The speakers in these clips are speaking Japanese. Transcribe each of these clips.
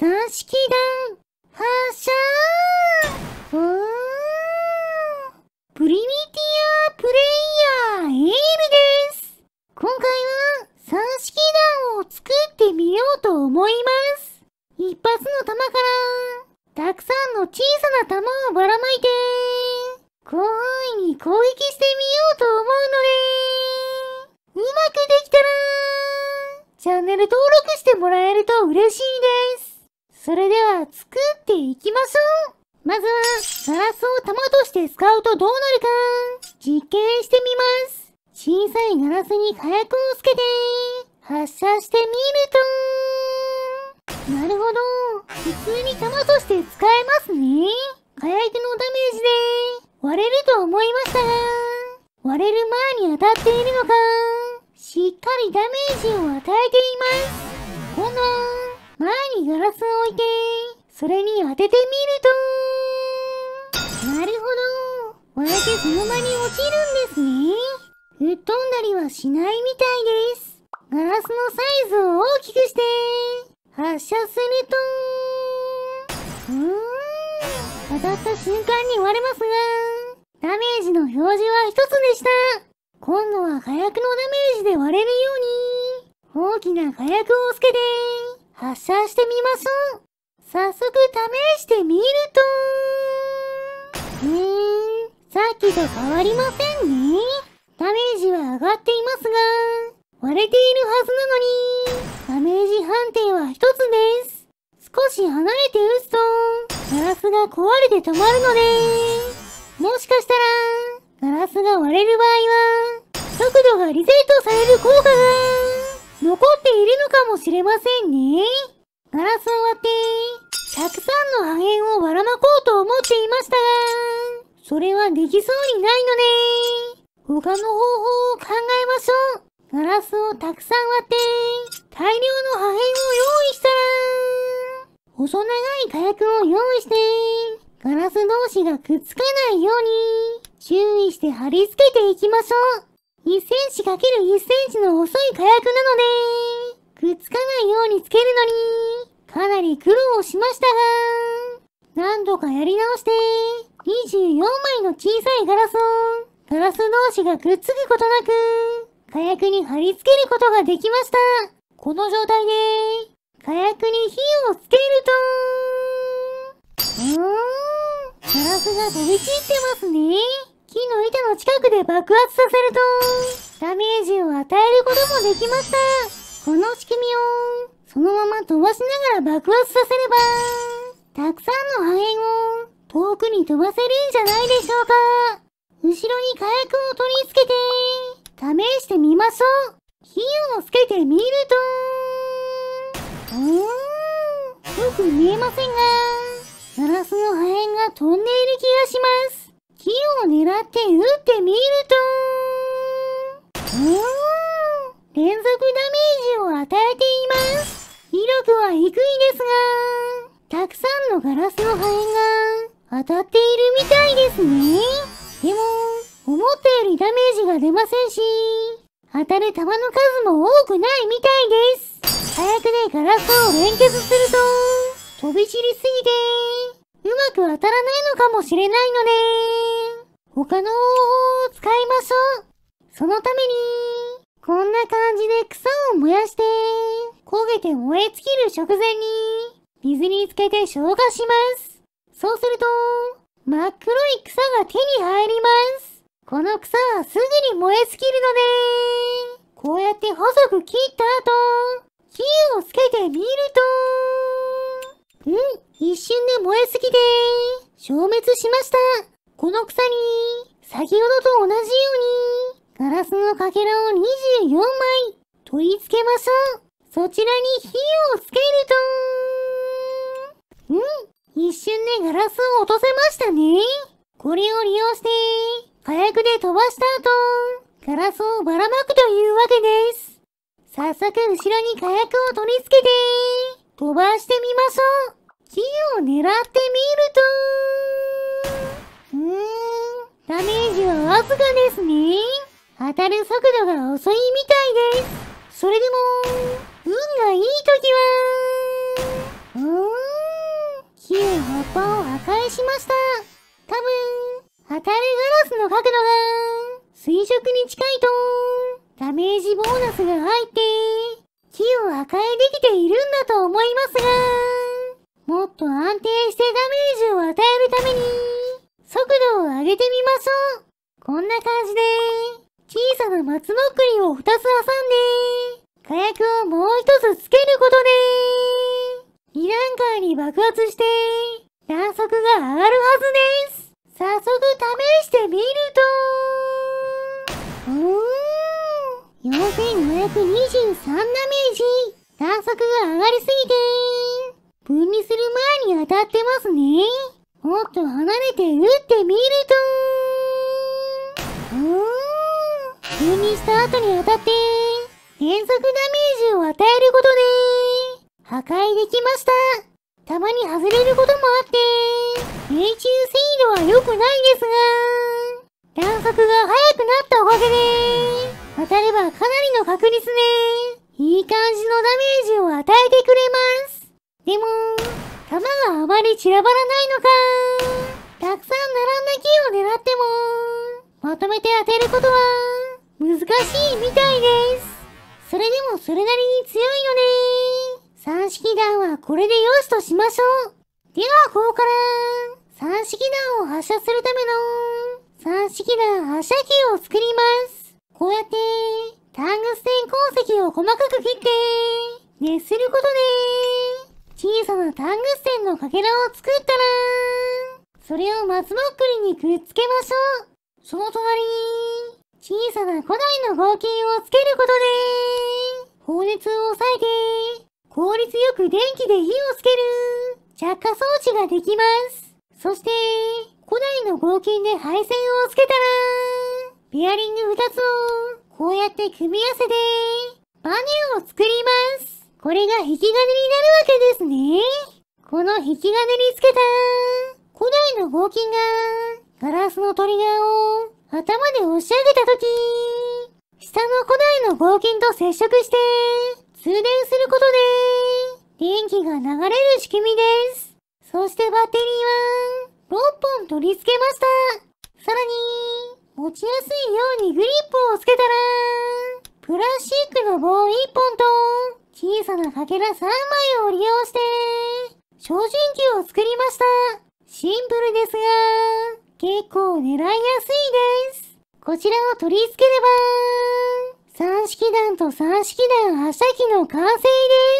三式弾、発射おープリミティアプレイヤーエールです今回は三式弾を作ってみようと思います一発の弾からたくさんの小さな弾をばらまいて広範囲に攻撃してみようと思うのでうまくできたらチャンネル登録してもらえると嬉しいですそれでは作っていきましょうまずは、ガラスを弾として使うとどうなるか、実験してみます。小さいガラスに火薬をつけて、発射してみるとなるほど。普通に弾として使えスのサイズを大きくして発射するとうーん当たった瞬間に割れますがダメージの表示は1つでした今度は火薬のダメージで割れるように大きな火薬をつけて発射してみましょう早速試してみるとうーんさっきと変わりませんねダメージは上がっていますが割れているはずなのに、ダメージ判定は1つです。少し離れて打つと、ガラスが壊れて止まるので、もしかしたら、ガラスが割れる場合は、速度がリセットされる効果が、残っているのかもしれませんね。ガラスを割って、たくさんの破片をばらまこうと思っていましたが、それはできそうにないので、他の方法を考えましょう。ガラスをたくさん割って、大量の破片を用意したら細長い火薬を用意して、ガラス同士がくっつかないように、注意して貼り付けていきましょう。1センチ ×1 センチの細い火薬なので、くっつかないようにつけるのに、かなり苦労しましたが、何度かやり直して、24枚の小さいガラスを、ガラス同士がくっつくことなく、火薬に貼り付けることができましたこの状態で、火薬に火をつけると、うーん、ガラスが飛び散ってますね。木の板の近くで爆発させると、ダメージを与えることもできました。この仕組みを、そのまま飛ばしながら爆発させれば、たくさんの破片を遠くに飛ばせるんじゃないでしょうか。後ろに火薬を取り付けて、してみましょう火をつけてみるとうーん、よく見えませんが、ガラスの破片が飛んでいる気がします。火を狙って撃ってみるとうーん、連続ダメージを与えています。威力は低いですが、たくさんのガラスの破片が当たっているみたいですね。でも、思ったよりダメージが出ませんし、当たる球の数も多くないみたいです。早くでガラスを連結すると、飛び散りすぎて、うまく当たらないのかもしれないので、他の方法を使いましょう。そのために、こんな感じで草を燃やして、焦げて燃え尽きる直前に、水につけて消化します。そうすると、真っ黒い草が手に入ります。この草はすぐに燃え尽きるのねこうやって細く切った後、火をつけてみると、ん一瞬で燃えすぎて、消滅しました。この草に、先ほどと同じように、ガラスのかけらを24枚取り付けましょう。そちらに火をつけると、ん一瞬でガラスを落とせましたね。これを利用して、火薬で飛ばした後、ガラスをばらまくというわけです。早速後ろに火薬を取り付けて、飛ばしてみましょう。木を狙ってみると、うーん、ダメージはわずかですね。当たる速度が遅いみたいです。それでも、運がいい時は、うーん、木や葉っぱを破壊しました。多分、当たるガラスの角度が、垂直に近いと、ダメージボーナスが入って、木を破壊できているんだと思いますが、もっと安定してダメージを与えるために、速度を上げてみましょう。こんな感じで、小さな松ぼっくりを2つ挟んで、火薬をもう1つつけることで、2段階に爆発して、弾速が上がるはずです。早速試してみると、うーん、4523ダメージ。弾速が上がりすぎて、分離する前に当たってますね。もっと離れて撃ってみると、うーん、分離した後に当たって、連続ダメージを与えることで、破壊できました。たまに外れることもあって、命中精度は良くないですが、探索が早くなったおかげで、当たればかなりの確率で、いい感じのダメージを与えてくれます。でも、弾があまり散らばらないのか、たくさん並んだ木を狙っても、まとめて当てることは、難しいみたいです。それでもそれなりに強いよね三式弾はこれで良しとしましょう。では、ここから、三式弾を発射するための、三式弾発射機を作ります。こうやって、タングステン鉱石を細かく切って、熱することで、小さなタングステンのかけらを作ったら、それを松ぼっくりにくっつけましょう。その隣に、小さな古代の合金をつけることで、放熱を抑えて、効率よく電気で火をつける着火装置ができます。そして、古代の合金で配線をつけたら、ペアリング2つを、こうやって組み合わせて、バネを作ります。これが引き金になるわけですね。この引き金につけた、古代の合金が、ガラスのトリガーを頭で押し上げたとき、下の古代の合金と接触して、通電することで、電気が流れる仕組みです。そしてバッテリーは、6本取り付けました。さらに、持ちやすいようにグリップをつけたら、プラスチックの棒1本と、小さなかけら3枚を利用して、照準器を作りました。シンプルですが、結構狙いやすいです。こちらを取り付ければ、三式団と三式団発射機の完成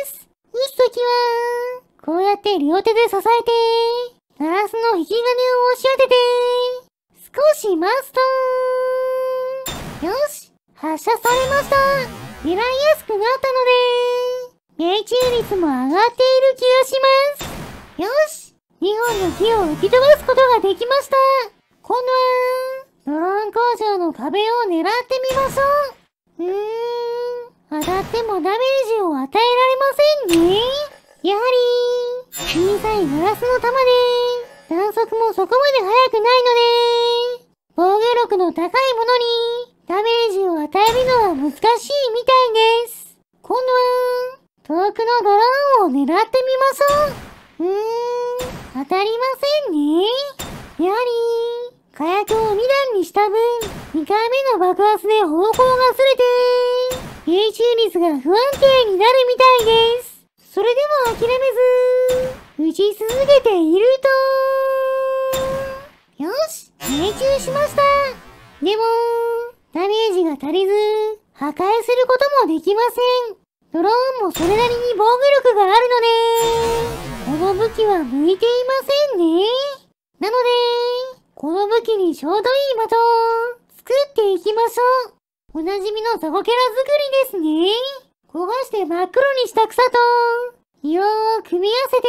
です撃つときは、こうやって両手で支えて、ガラスの引き金を押し当てて、少し待つと、よし発射されました狙いやすくなったので、命中率も上がっている気がしますよし !2 本の木を吹き飛ばすことができました今度は、ドローン工場の壁を狙ってみましょううーん、当たってもダメージを与えられませんね。やはり、小さいガラスの玉で、弾速もそこまで速くないので、防御力の高いものにダメージを与えるのは難しいみたいです。今度は、遠くのドローンを狙ってみましょう。うーん、当たりませんね。やはり、火薬を2段にした分、2回目の爆発で方向がずれて、命中率が不安定になるみたいです。それでも諦めず、撃ち続けていると、よし、命中しました。でも、ダメージが足りず、破壊することもできません。ドローンもそれなりに防御力があるので、この武器は向いていませんね。なので、この武器にちょうどいいバトン作っていきましょうおなじみのザコキャラ作りですね焦がして真っ黒にした草と色を組み合わせて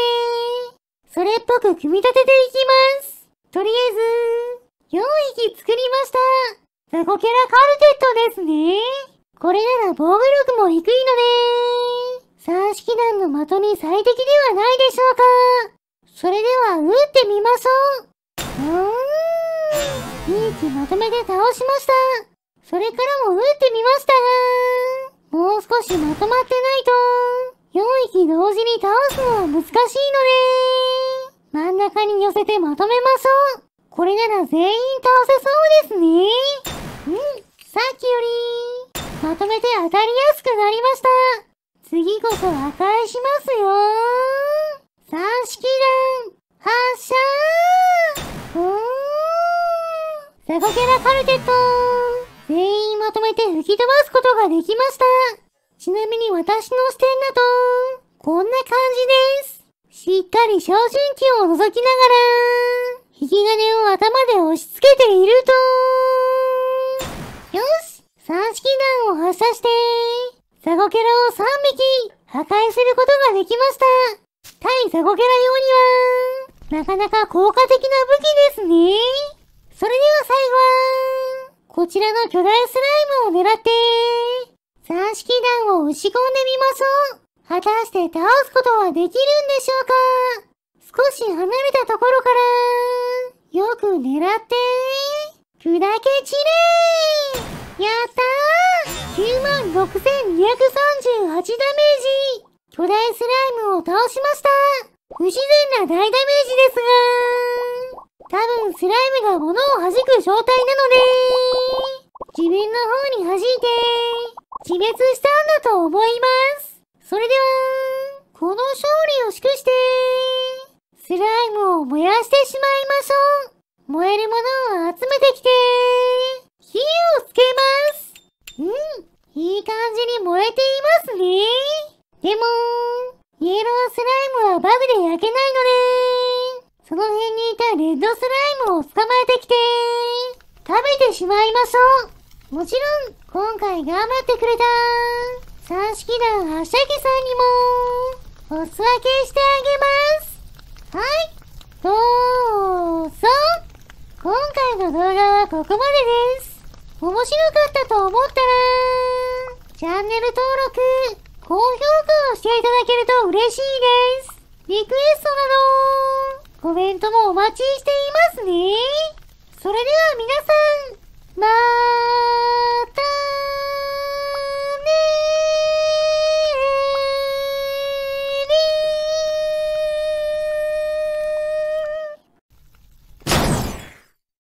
それっぽく組み立てていきますとりあえず、4匹作りましたザコキャラカルテットですねこれなら防御力も低いので、三式弾の的に最適ではないでしょうかそれでは、打ってみましょう。うん唯一まとめて倒しましたそれからも撃ってみましたが、もう少しまとまってないと、4匹同時に倒すのは難しいので、真ん中に寄せてまとめましょうこれなら全員倒せそうですね。うん、さっきより、まとめて当たりやすくなりました。次こそ破壊しますよ。三式だザゴケラカルテット全員まとめて吹き飛ばすことができましたちなみに私の視点だと、こんな感じですしっかり照準器を覗きながら、引き金を頭で押し付けていると、よし三式弾を発射して、ザゴケラを3匹破壊することができました対ザゴケラ用には、なかなか効果的な武器ですね。それでは最後は、こちらの巨大スライムを狙って、三式弾を打ち込んでみましょう。果たして倒すことはできるんでしょうか少し離れたところから、よく狙って、砕け散れやったー !96,238 ダメージ巨大スライムを倒しました不自然な大ダメージですが多分スライムが物を弾く状態なので、自分の方に弾いて自滅したんだと思います。それでは、この勝利を祝して、スライムを燃やしてしまいましょう。燃えるものを集めてきて、火をつけます。うん、いい感じに燃えていますね。でも、イエロースライムはバグで焼けないので、その辺にいたレッドスライムを捕まえてきて食べてしまいましょうもちろん、今回頑張ってくれた三式団はしゃぎさんにも、お裾分けしてあげますはいどうぞ今回の動画はここまでです面白かったと思ったら、チャンネル登録、高評価をしていただけると嬉しいですリクエストなどコメントもお待ちしていますね。それでは皆さん、また